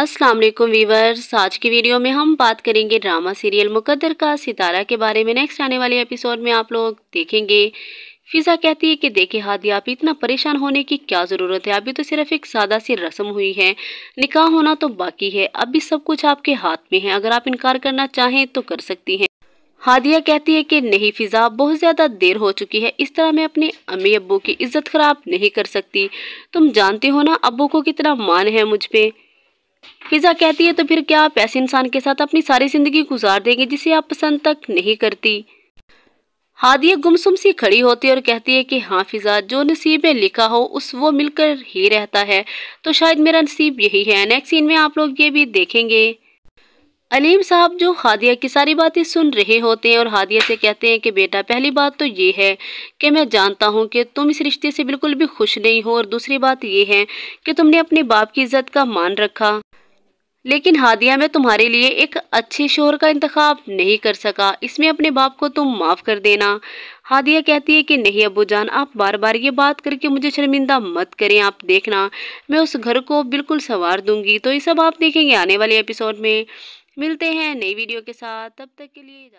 अस्सलाम वालेकुम वीवर्स आज की वीडियो में हम बात करेंगे ड्रामा सीरियल मुकद्दर का सितारा के बारे में नेक्स्ट आने वाले एपिसोड में आप लोग देखेंगे फिज़ा कहती है कि देखे हादी आप इतना परेशान होने की क्या ज़रूरत है अभी तो सिर्फ एक सादा सी रस्म हुई है निकाह होना तो बाकी है अभी सब कुछ आपके हाथ में है अगर आप इनकार करना चाहें तो कर सकती हैं हादिया कहती है कि नहीं फिज़ा बहुत ज़्यादा देर हो चुकी है इस तरह मैं अपने अम्मी अबू की इज्जत खराब नहीं कर सकती तुम जानते हो ना अबू को कितना मान है मुझ पर फिज़ा कहती है तो फिर क्या आप ऐसे इंसान के साथ अपनी सारी ज़िंदगी गुजार देंगे जिसे आप पसंद तक नहीं करती हादिया गुमसुम सी खड़ी होती है और कहती है कि हाँ फिज़ा जो नसीब में लिखा हो उस वो मिलकर ही रहता है तो शायद मेरा नसीब यही है नेक्स्ट सीन में आप लोग ये भी देखेंगे अलीम साहब जो हादिया की सारी बातें सुन रहे होते हैं और हादिया से कहते हैं कि बेटा पहली बात तो ये है कि मैं जानता हूँ कि तुम इस रिश्ते से बिल्कुल भी खुश नहीं हो और दूसरी बात यह है कि तुमने अपने बाप की इज्जत का मान रखा लेकिन हादिया मैं तुम्हारे लिए एक अच्छे शोहर का इंतखा नहीं कर सका इसमें अपने बाप को तुम माफ़ कर देना हादिया कहती है कि नहीं अबू जान आप बार बार ये बात करके मुझे शर्मिंदा मत करें आप देखना मैं उस घर को बिल्कुल संवार दूंगी तो ये सब आप देखेंगे आने वाले एपिसोड में मिलते हैं नई वीडियो के साथ तब तक के लिए